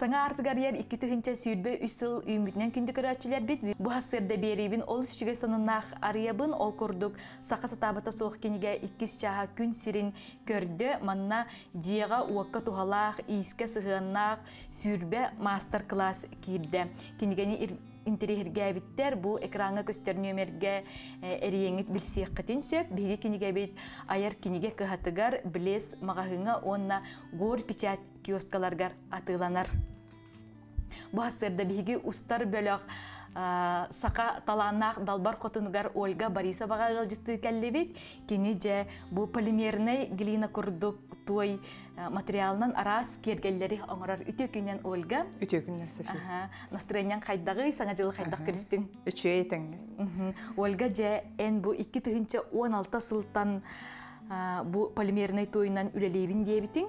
Саңа артыгарияр икки түһүнчә сүйүрбө үсыл үймүтнен күндү көрөчүлөр бит. Бу хасырда берибин ол сүгө сонунах арыябын ол курдук. Сака сатабата соғы кениге иккис чаха күн сирин көрді. манна жиега уакка тұғалақ, ииске сұғыннақ сүйірбе мастер класс кирде. Кинигени интериргәбиттер бу экранга көстөрнөмерге эреңит билсиеккетин сөп биги киниге бит аяр киниге кыһатыгар билес магаһыңа онна гор печать киоскаларгар атыланар. Бу асырда биги устар бөлөк сақа таланах далбар котунгар Ольга Борисовага ылжытты келлебит. кені же бу полимерный глина курдук той материалынан арас кергелері оңорар үте күннен Ольга. Үте күннен Софи. Ага. Настроенияң саңа жылы қайдақ кирстиң? Үчөй әйтін. Ольга же ән бу 2 тыгынча 16 сылтан бұл полимерный тойынан үлелейбин диебитиң.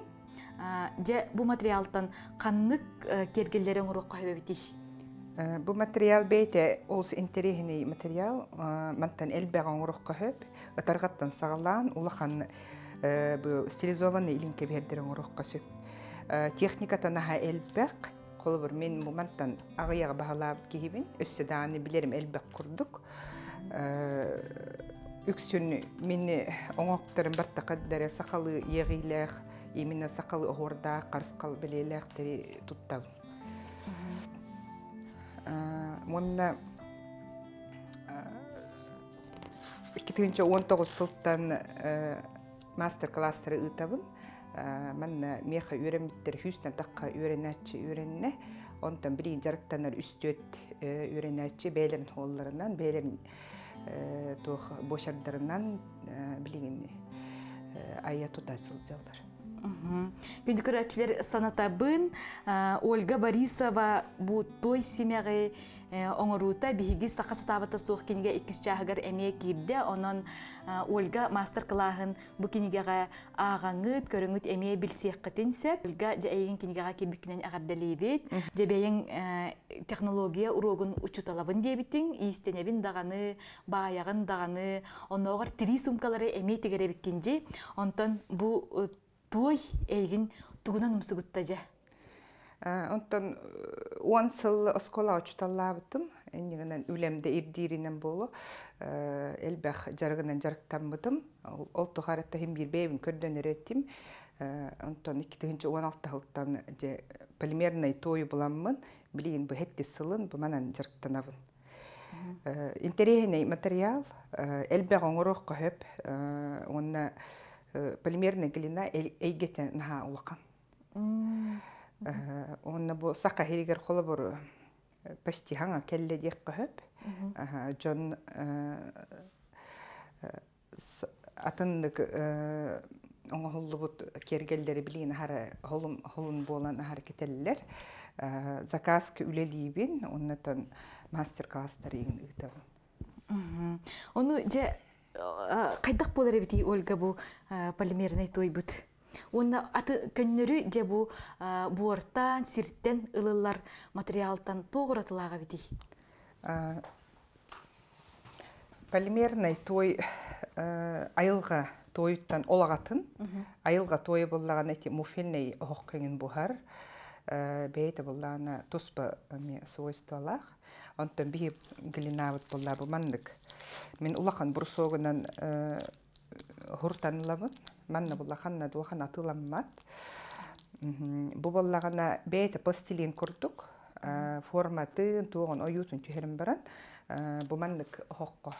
Же бу материалтан каннык кергеллери оңорок койбебитих. Бұл материал бейте олс интерегіне материал, мантан әлбәған ұрық қөхіп, ұтарғаттан сағалан, ұлыған стилизованный илінке бердерін ұрық қөсіп. Техникатан аға әлбәқ, қолы бір мен мантан ағыяға бағалап кейбін, өссі дағаны білерім әлбәқ құрдық. Үксін мені оңоқтарын бір тақаддары сақалы еғиләқ, емені сақалы оғырда, қарсқал білеләқ тәрі уонна икки э, тыгынча он тогуз сылттан э, мастер класстары ыытабын э, Мен меха үйренбиттер хюстен таққа үйренәчи үйренне онтон бирин жарыктанар үстөт үйренәчи белем холларынан белем туох бошардырынан билигин айя тута сылып жалдар Педикуратчылар санатабын э, Ольга Борисова бу той семяғы э, оңырута биһиги сақа сатабыта суық кенеге иккис чагыгар эмие кирде онон э, Ольга мастер кылаһын бу кенегеге ағаңыт көрөңүт эмие билсиэккытин сөп Ольга жаэйин кенегеге кирбиккинен агардалиибит жебейин технология урогун учуталабын дебитин иистенебин даганы бааяғын даганы оногор три сумкалары эмие тигеребиккинжи онтон бу той эйгин тугунан умсугутта же онтон он э, сыл оскола очуталлаабытым үлемде ирдиринен болу элбэх жарыгынан жарыктанбытым ол тухаретта хим бирбейбин көрдөн эреттим э, онтон тыгынчы он алты хылтан же полимерный тою буламмын билигин бу сылын бу манан жарыктанабын э, материал онна Э, полимерная глина эйгете наха улакан. Э, Онна бу сака херигер холы бору э, почти ханга келле дек кыһып. Джон атыннык оңа холлубут кергелдери билин хара холум холун болан харакеттеллер. Заказ үлелибин, оннатан мастер-класстар игин ытабын. Оны же қайдақ э, болар эбити ольга бу э, полимерный той бут онна аты көннөрү же бу ұлылар, э, сирттен ылылар материалтан тогуратылага бити полимерный той айылға тойуттан олағатын. Айылға тойы боллаган эти муфельный охоккеңин бухар Э, бейте боллана туспа онтан э, свойствалах онтон би глинавыт болла бумандык мен улахан бурсогунан э, хуртанылабын манна булаханна дулахан атыламмат Бұ боллагана бейте пластилин курдук форматын туогон оютун түһерим баран бумандык хокко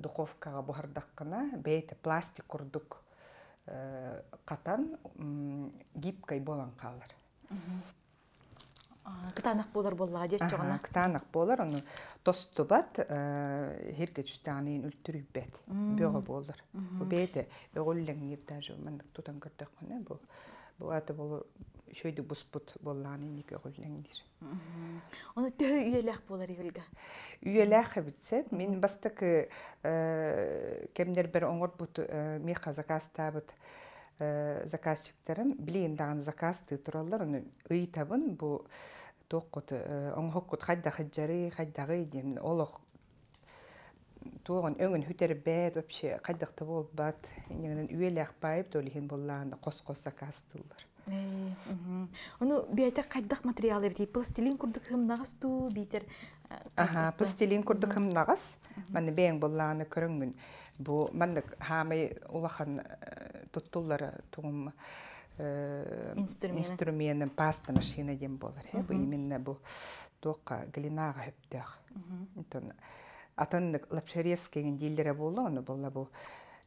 дұқовкаға бухардаккана бейте пластик күрдіқ қатан гипкай болан қалыр. Кытанак болар болла дет жоғына. Кытанак болар, оны тосту бат, э, херге түстанын үлтүріп бәт, бөғы болар. Бәді, өғілің ерда жо, мандық тұтан көрдік көне, бұл бұлаты болу шөйді бұспұт болланы нек өғіліңдер. Оны төхі үйеләқ болар үйелгі? Үйеләқ бітсе, мен бастық э, э, кемдер бір оңғыр бұт, ме қазақ астабыт, заказчиктерин билейин даган заказ туралар уну ый табын бу тооккут оңохоккут хайда хаджары хайдагы дем олох туогон өңүн хүтербет вообще кайдакта болбат негенен үйелякпайып толихин боллаанда кос кос заказтылар Ону бейте кайдак материал эбит пластилин курдук хымнагасту бейтер ага пластилин курдук хымнагас мана бең боллааны көрөңгүн бу маннык хамы улахан э, туттуллары тугум э, болыр. паста машина болар э, бұ именно бу тоққа болла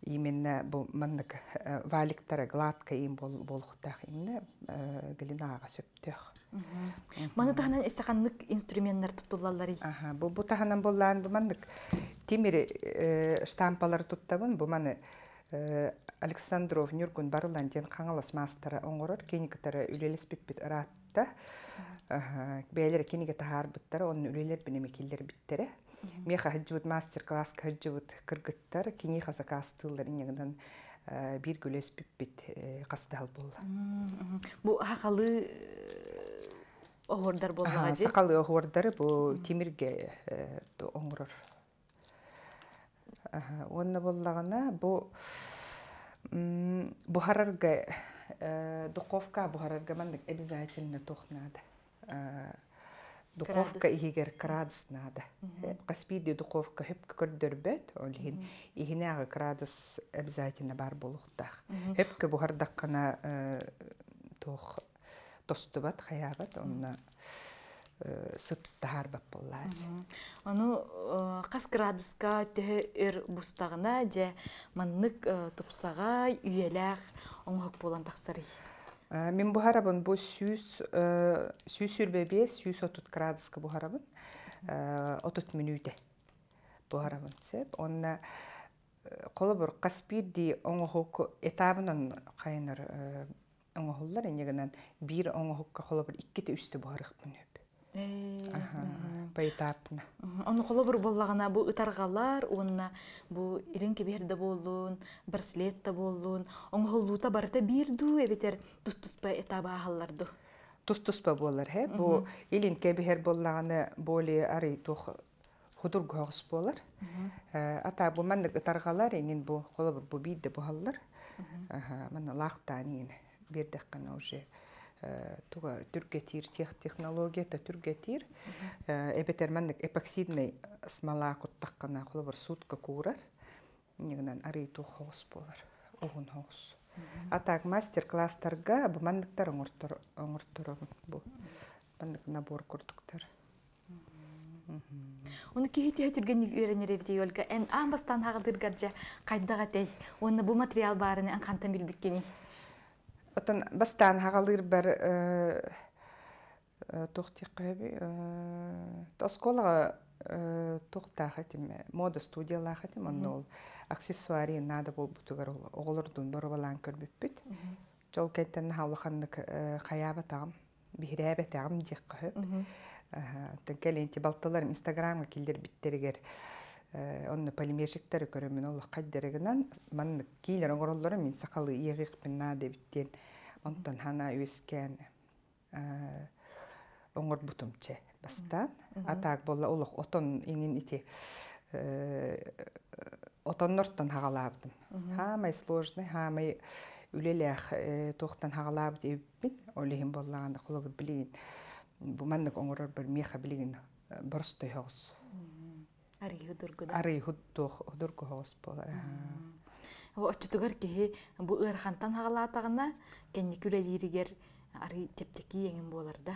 именно бұл маннык э, валиктара гладко им болуктах именно э, глинаага сөптөх. Маны таханан истаханнык инструменттер тутуллаллар. Аха, бу бу таханан боллан бу маннык темир э, штампалар туттабын бу маны Александров Нюргун барылан ден қаңалас мастера оңғырыр, кенігітері үлелеспеп біт ұратты. Бәйлері кенігіті ғар бұттары, оның үлелер бінемекелер біттері меха хаджыбыт мастер класс хаджыбыт кыргыттар кини хазака астыллар иңегдан э, бир гөлес бит э, кастал болды. бу ақалы э, оғырдар болла сакалы оғордары бу тимирге темірге онна боллагана бу бухарарга духовка бухарарга мандык обязательно тохнады духовка игер крадс надо. Э, Каспиди духовка хөп көрдөрбөт, ол И игине крадс обязательно бар болуктах. Хөпкө бухардак гана э, тох тостубат хаябат, онна э, сыттар бап боллар. Аны қас градуска төхі үр бұстағына же маннык тупсаға үйеләқ оңғық болан тақсарый. Э, Мен бұғарабын бұл сүйіс үрбебе, э, сүйіс отут градусқа бұғарабын, э, отут мүнуде бұғарабын сеп. онына қолы бұр қаспирді оңғық этабынан қайыныр оңғығылар, енегінен бір оңығығы қолы бұр үйкеті үсті бұғарық мүніп байтапна э, ону холобур боллагана бу ытаргалар уонна бу илин киберде болун браслетта болун оңголлуута барта бирду эбетер тустуспа этабаахалларду тустуспа болар хе бу илин кебихер боллаганы более ары тух худур гогс болар э, ата бу маннык ытаргалар эңин бу холобур бу мен бухаллар мана лахтаанин бердеккана уже туга түргетир тех технология та түргетир эбетермендик эпоксидный смола куттаккана бир сутка курар нигнан ту хос болар огун хос а так мастер класстарга мандыктар оңортор оңортор бу мандык набор курдуктар Оны кейте өтірген үйренер өлгі, ән ам бастан ағылдыргаржа дей. бұл материал барыны ән қантан Отон бастан хагалыр бер э, э, тухтиқэби э, тосколага тухтаха тиме мода студиялаха тим аннол аксессуари надо бол бутугар оголордун борбалан көрбүппүт жол кеттен хаулаханнык хаяба тагым таам тагым диққы. Тәкәлен тибалталар инстаграмга килдер биттерегер. Э, Онны полимерчиктер көремін ол қайдерігінен ман кейлер оңороллору мен сакалы ийгик бинна дебіттен онтон хана үескен э, оңғыр бұтымче бастан атаак болла олық отон иңин ити э, отоннортон хагалаабдым хамай сложный хамай үлелеах туохтан хагалаабыт эбиппин олихин боллаганда білейін бұл буманнык оңорор бір меха билигин борстой хогус арыйыдургу хоспол очутугар бу ырхантан хагалаатагына кенни күрелиригер ары тептеки еңин боларда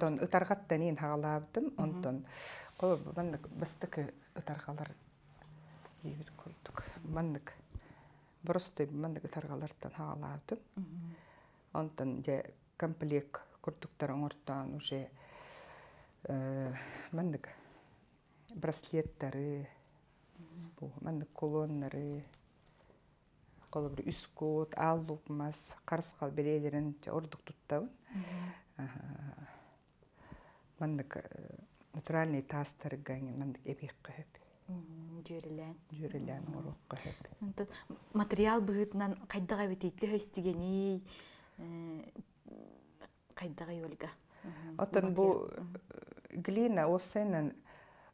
тон ытаргаттанин хагалаабытым онтон маннык быстык ытаргалар ийбир курдук маннык просто маннык ытаргалартан хагалаабытым онтон же комплект курдуктар оңортан уже э маннык браслеттары маннык колоннары кола бир үскот аллупмас карыскал белейлерин ордук туттабын маннык э, натуральный тастар гаңин мандык эбек кыып жүрілән жүрілән орук кыып материал бұғытынан кайдага бит итте хөстигени э, кайдага ольга отон бу э, глина овсенен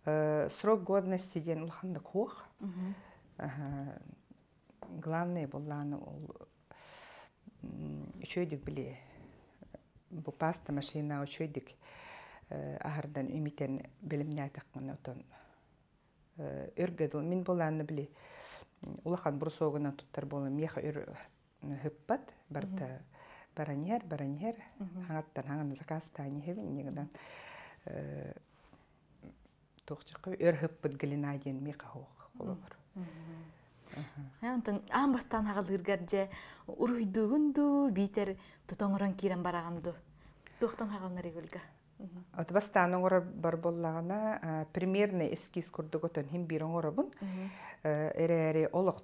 Э, срок годности деген ол қандай құқық главный болғаны ол үшеудік біле бұл паста машина үшеудік э, аһардан үмитен білімне айтаққын отон өргеділ э, мен боланы біле улахан бурсогына туттар болы меха үр хыппат барта баранер баранер хаңаттан хаңан заказ тани хевин негдан туохчакы өрһөппүт глина диэн ми кахуох холобор Антон аан бастан хагалыргар же уруйдугун ду битер тутоңорон кирен барағанды. Дуктан хагалнар игүлгө. От бастан оңор бар боллагана примерный эскиз курдуготон хим бир оңоробун. Эрере олох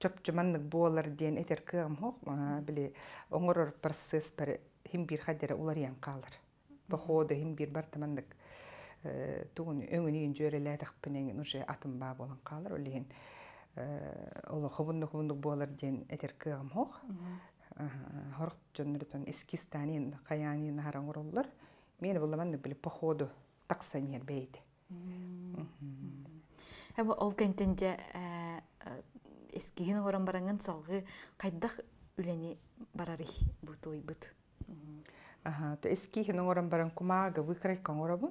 чопчуманнык болар диен этер кыгам хок били оңорор процесс бір хим бир хадере улар ян калыр. Бахода хим бир бартаманнык тугун өңүнүн жөреле тахпынен уже атын ба болан калыр улин ол хобунду э, хобунду болар ден этер кыгам хох хорх жөннөртөн эскистанин каянин харан уруллар мен буламан бил походу таксанер бейт Эбе ол кентенде э, э, эскигин оран баранган салгы кайдах үлени барары бут той бут. Ага, то эскигин оран баран кумага выкрай каңорабын.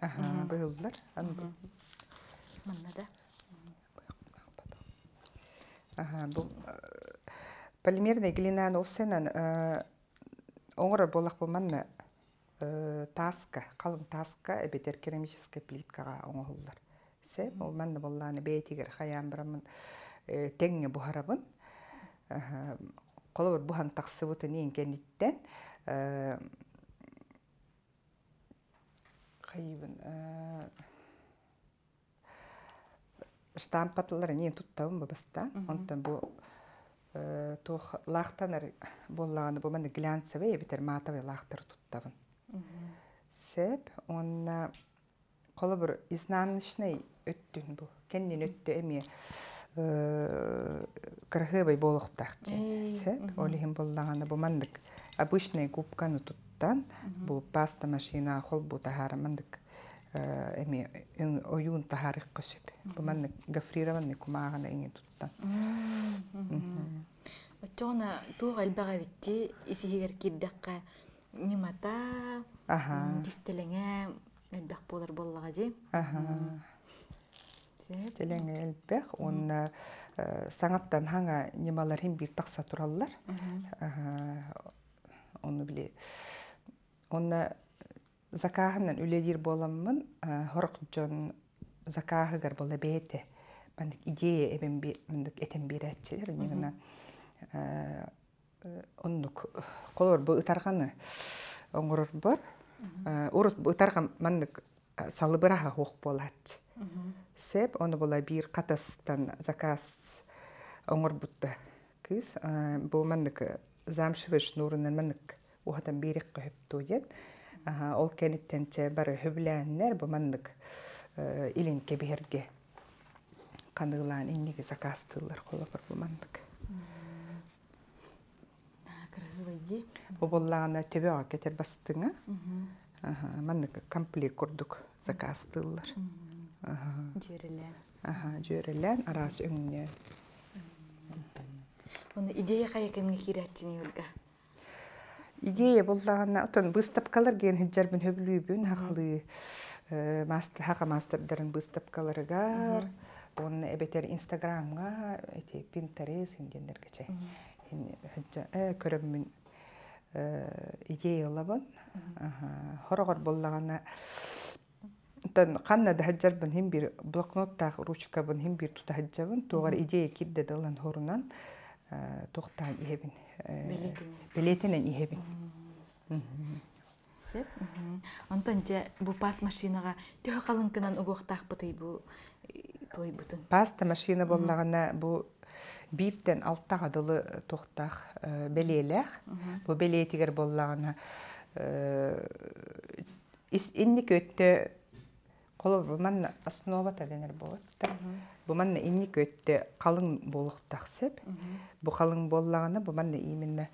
Aha, bayıldılar. Anladım. Manna da. Aha, bu полимерный глинаны овсенан оңыр болақ болманны таска, қалың таска әбетер керамическая плиткаға оңғылдар. Сәм, ол мәнді болланы бәйтегер қаян бірамын тәңі бұхарабын. Қолы бір бұхан тақсы бұты нейін кәнеттен қиын ә, штам катыллар не туттабын ба баста онтан бу ә, тох лахтанар боллаганы бу мен глянцевый ә, битер матовый лахтар туттабын сеп онна колы бир изнаночный өттүн бу кеннин өттү эми кыргыбай болохтакчы сеп олихин боллаганы бу мандык обычный губканы тутт туттан бу паста машина хол бу тахара мандык э, эми оюн тахарык көсөп бу мандык гафрированный кумагана эне туттан Оттона туг албага болар саңаттан хаңа немалар оны онна закаһынан үлелир боламмын э, хорок жон закаһыгар бола бете бандык идея эбен би бандык этен бирэччилер нигана э, оннук колор бу ытарганы оңорор бор э, урут бу ытарга мандык салыбыраха хох болат сеп оны бола бир катастан заказ оңор бутта кыз бу мандык замшевый шнурынан мандык уһатан биирик көһүптүүет ол кенниттенче бары хүбләәннер бу маннык э, иленке биһерге каныылаан инниги закастыллар холопар бу маннык Оболлаана төбөға кетер бастыңа маннык комплект курдук закастыллар жөөрелән жөөрелән арасы өңне Оны идея қай кемге кемне кирәтчини юлга идея боллагана отон быстапкалар ген хиджарбын хөблүүбүн хахлы э, мастер хака мастердерин быстапкаларыгар он эбетер инстаграмга эти пинтерес индендергече э, көрөмүн э, идея лабын хорогор боллагана тон канна да хаджарбын хим бир блокноттаг ручкабын хим бир тута хаджабын тугар идея кидде дылан хорунан Э, тухтаан иһэбин билетинен иһэбин сеп онтонча бу пас машинага төхө калынкынан угуктаахпытый бу тойбутун паста машина боллагана бу 6 алттага дылы э, тухтах э, белеелех бу белеетигер боллагана инник основа тәденір болады бұманна инник өтті қалың болықтақ сеп бұ қалың боллағаны бұманна именно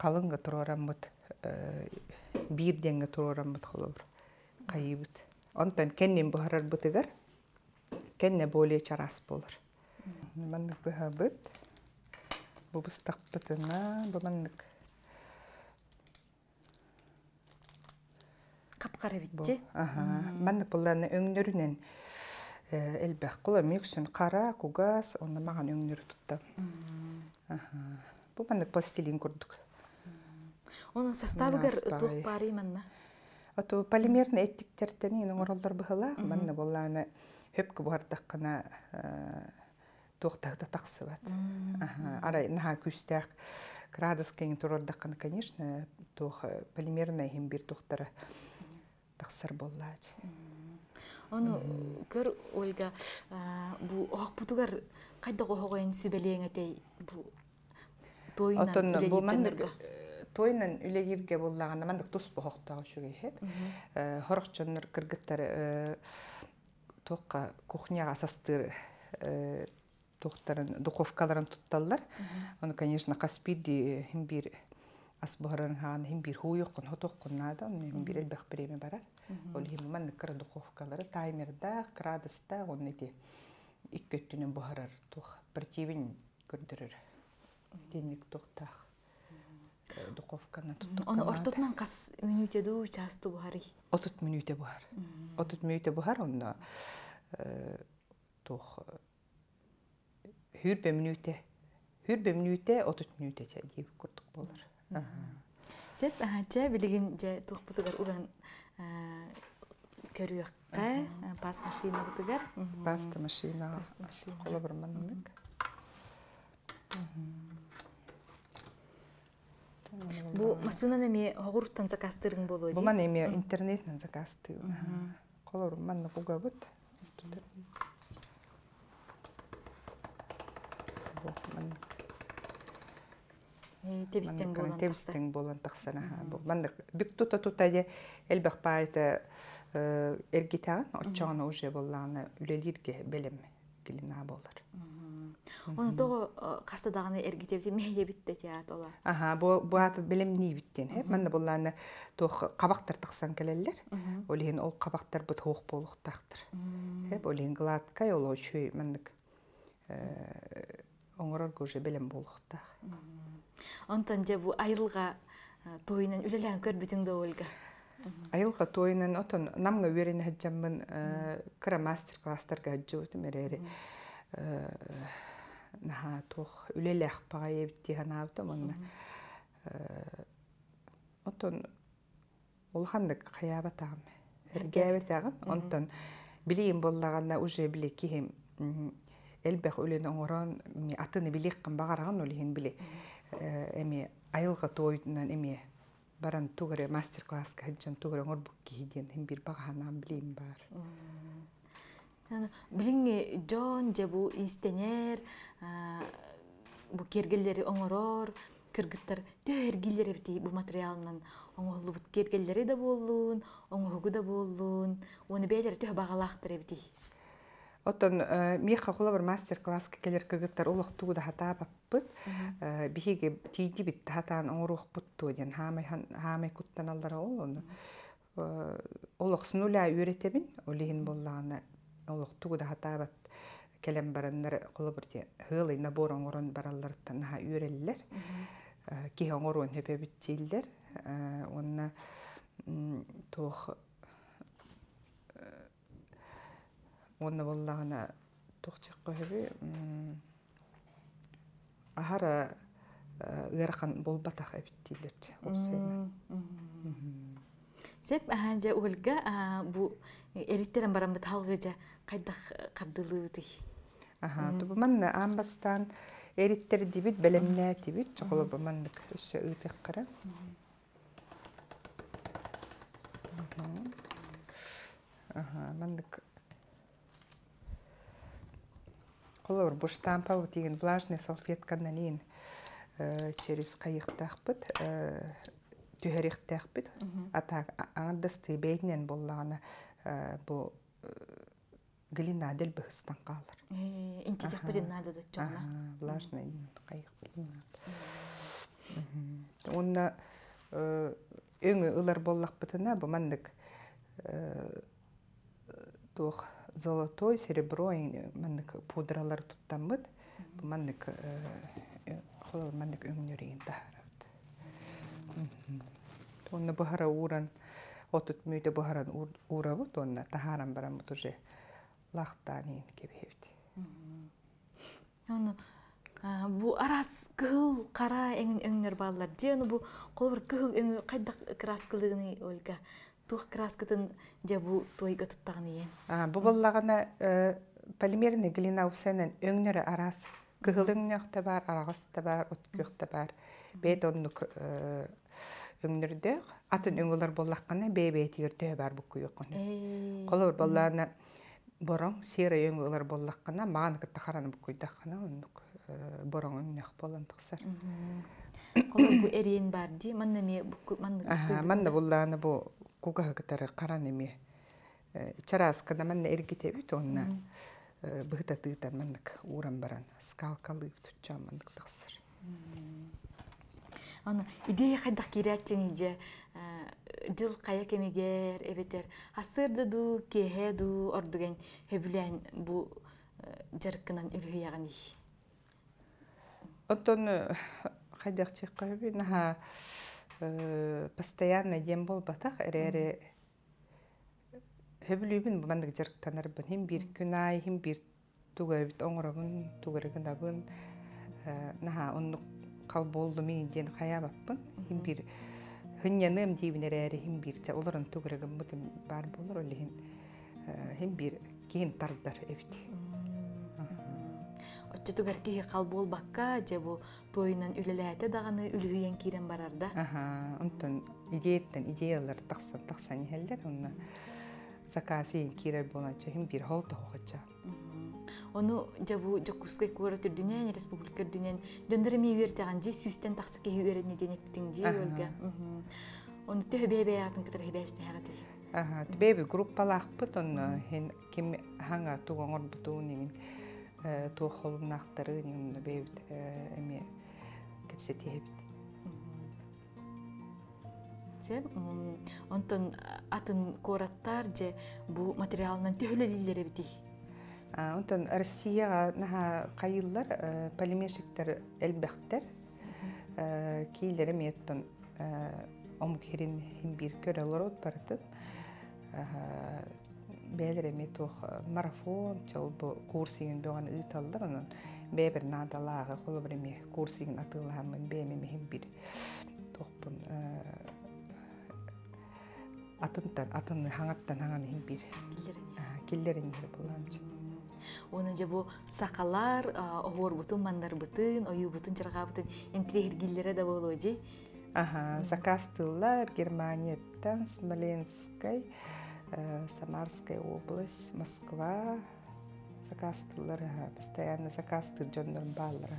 қалыңға тұрорамбыт э, бирденге тұрорамбыт холобыр қайыбыт онтан кеннен бұхарар бұтыгар кенне более чарас болыр маннык бұхабыт бұбыстақ бұтына қапқары бітті аха маннык бұлланы өңнөрүнен Э, элбэх кула мюксүн кара кугас онна маган өңнүрү тутта бу мандык пластилин курдук онун составыгар туох баары манна оту полимерный эттиктердени ин оңоролдор быхыла манна боллааны хөпкө бугардаккана э, туохтагда таксыбат арай наха күстэх градус кең турордаккана конечно туох э, полимерная хим бир туохтара таксыр боллаачы Оны көр Ольга бу ох бутугар кайда гохогойн сөбелең бу тойна бу мандык болдағанда үлегирге тұс мандык тус бохоктагы Хорық э, Хорохчоннор кыргыттар э, тоққа кухняға састыр э, тохтарын духовкаларын тұтталдар. Оны, конечно, каспиди химбир асбахарын хаан химбир хуйоқын хотоққын нада, оны химбир элбах бреме барар ол химман таймерда градуста он эти иккөттүнүн бахарар тух бир көрдүрөр денник тухтах э, духовканы туттук Оны ортотнан кас минутеду часту отут минуте отут минуте деп же көрүөккә бас машина бытыгар паста машина кыла бармандык бу масынаны эме огуруттан заказтырың болу буман эме интернеттен заказты колор манны кугабыт бу Э, тебистен болан тебистен болан тахсанаха бу бандык бик тута тута де элбек пайты э, эргитаган отчагана уже болланы үлелирге белем килина болар Оны тоғы қастадағыны э, әргетевде мәйе бітті теат ола. Аха, бұ аты білім не біттен. Мен де бұланы тоғы қабақтар тұқсан келелер. Олеген ол қабақтар бұ тоқ болық тақтыр. Олеген гладкай ол өші мендік оңырар көже білім болықтақ онтон же бу айылга э, тойунан үлелен көрбүтүң да ольга айылга тойунан отон намга уверен хаджаммын э, кыра мастер класстарга хаджабыт мерери э, наха тох үлелех пагаебти ханаабыта манна отон улхандык хаябатагам эргебетагам онтон билиим боллаганна уже били кихим элбех үлен оңорон атын билиққан бағарған үлихин били Э, эми айылга тойдуна эми баран тугре мастер класска анчан эми бир абукидибир билим бар билиңи жон же бул инстенер бул кергелери оңорор кыргыттар кыргызтар бул материалынан оңоуут кергелери да болун ооу да болун тө болу Оттон миэхэ хула бар мастер класска келер кыгыттар улуктуу да хатааппыт. Э, Биһиги тииди бит хатаан оңоруохпуттуу диэн хаамай хамай куттан аллара ол ону. Э, Улуксунула үйрөтебин олиһин боллаана улуктуу да хатаабат келем барандар хула бир диэн хыылый набор оңорон баралларыттан наха үйреллер. Э, киһи оңоруун хөпөбүттииллер. Онна уонна боллаҕына тухчакка хэби ахара э, ыаракан болбатах эбиттиилерчи опсайна сеп аһанже уолга бу эриттерен барамбыт халгыжа кайдах кардылыбытый аха тубуман аамбастан эриттер дибит белемне тибит чоголобуманнык өссө ыытыккара Ага, мандык қыл орбуш тампа деген влажный салфетканан ин э, через кайыктакпыт э, түһэрихтэхпит ата аңдысты бейнен боллагана э, бу глинадель быхыстан калыр интитехпидин надо да чона влажный кайык онна өңү ылар боллакпытына бу мандык туох золотой серебро мандык пудралар туттамбыт мандык холол мандык өңнөрейин тахарабыт онна бахара уран отут мүйте бахаран урабыт онна тахаран барамбыт уже лахтанин Оны бу арас қара кара эңин өңнөр балалар ден бу бір күл қайдақ қырас кылыгыны өлгі тух краскатын жабу тойга туттаган иен. Бу боллагана э, полимерный усенен өңнөрү арас кыгылыңнак да бар, арагас да бар, уткүк да бар. Бет оннук э, өңнөрдө атын өңөлөр боллаккана бебетирдө бар бу күйөкөн. Колор боллана борон сера өңөлөр боллаккана мааныкта каранып куйдаккана оннук э, борон өңнөк боландыксар. Колор бу эрен бар ди, ман неме бу ман. Аха, ман да булланы бу куга кытары кара неме. Чараска да ман эргите үт онна. Быгыта тыытан мандык урам баран. Скалкалы тутчан мандык тыксыр. Аны идея хайдак кирәтчен иде. Дил кая кенегер, эбетер. Хасырды ду, кеһе ду, ордыген хөбүлән бу жаркынан үлһүягын. Оттон чек кайби наха э, постоянно дем болбатах эрэри хөблүбүн танар жарыктанарбын хим бир күн ай хим бир тугербит оңоробун тугерген дабын э, наха онну кал болду мен ден каябаппын хим бир хыньяным дийбин эрэри хим бир олорун тугерген бутым бар болор олихин э, хим бир кийин тардар эбит отчетугар киһи халбол бакка же бу тойунан үлелээте даганы үлүһүйен кирен барар да онтон идеяттен идеялар тахсан тахсан ихеллер онна заказын кирер болан хим бир хол тохоча ону жабу жокускай куара түрдүнен республика дүнен дөндөрө мивертеген же сүүстен тахса кеи берени денептин же өлгө оны төбебеятын кытыр хебестеагатыр Ага, беби группалахпыт он хен кем ханга тугоңор бутуун Э, тухол нахтары нигин бейбит э, эми кепсе тиебит сен онтон атын кораттар же бу материалынан төһөлөлилер бити онтон россияга наха кайыллар э, полимерчиктер элбехтер кийлер эми оттон омукерин бир көрөлөр от барытын бәлірі метох э, марафон чал бу курсигин бұған ылталдыр анан бәбір надалағы қолы бір ме курсигин атылғамын бәме мехем бир тохпун э, атынтан атын хаңаттан хаңан бір бир ері болам боламчы оны же бу сақалар э, оор бутун мандар ойу бұтын, бутун бұтын, бутын интригилере да болуы же ага сақастылар германияттан Самарская область, Москва. Закастылырға, постоянно закасты жоннор балырға.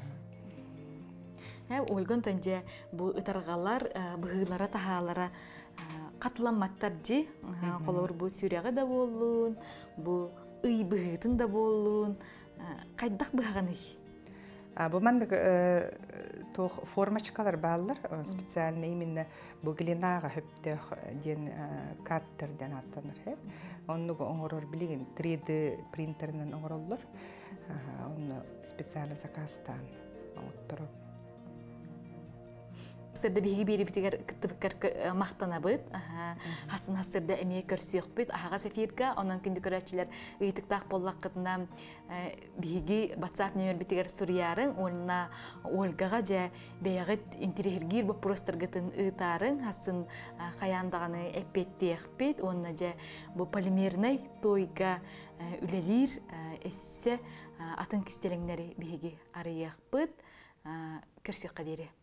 Э, Ольган төнже бу ытаргалар э, быһылара таһаалара э, катыламаттар жи холор бу сүрягы да боллун бу ый быһытын да боллун кайдак быһаганы Бұл мәндік тоқ формачкалар баллар, специально именно глинаға хөптіқ ден каттерден аттаныр хөп. Оннығы оңырыр білген 3D принтерінен оңырылыр. Оны специально заказтан оңыттырып сырды биһиги биирибитигер тыбыккер э, мактанабыт хасын хасырда эмие көрсүөхпүт ахага сефирка онан кинди көрөчүлер ыйтыктаах боллаккытына э, биһиги батсаап нөмербитигер сурьярың уонна ольгага жа бэягыт интерихиргир вопростаргытын ыытаарың хасын э, хаяндаганы эппеттиэхпит уонна жа бу полимерный тойга үлелир эссе атын кистелеңнери биһиги арыйахпыт көрсүөхка диэри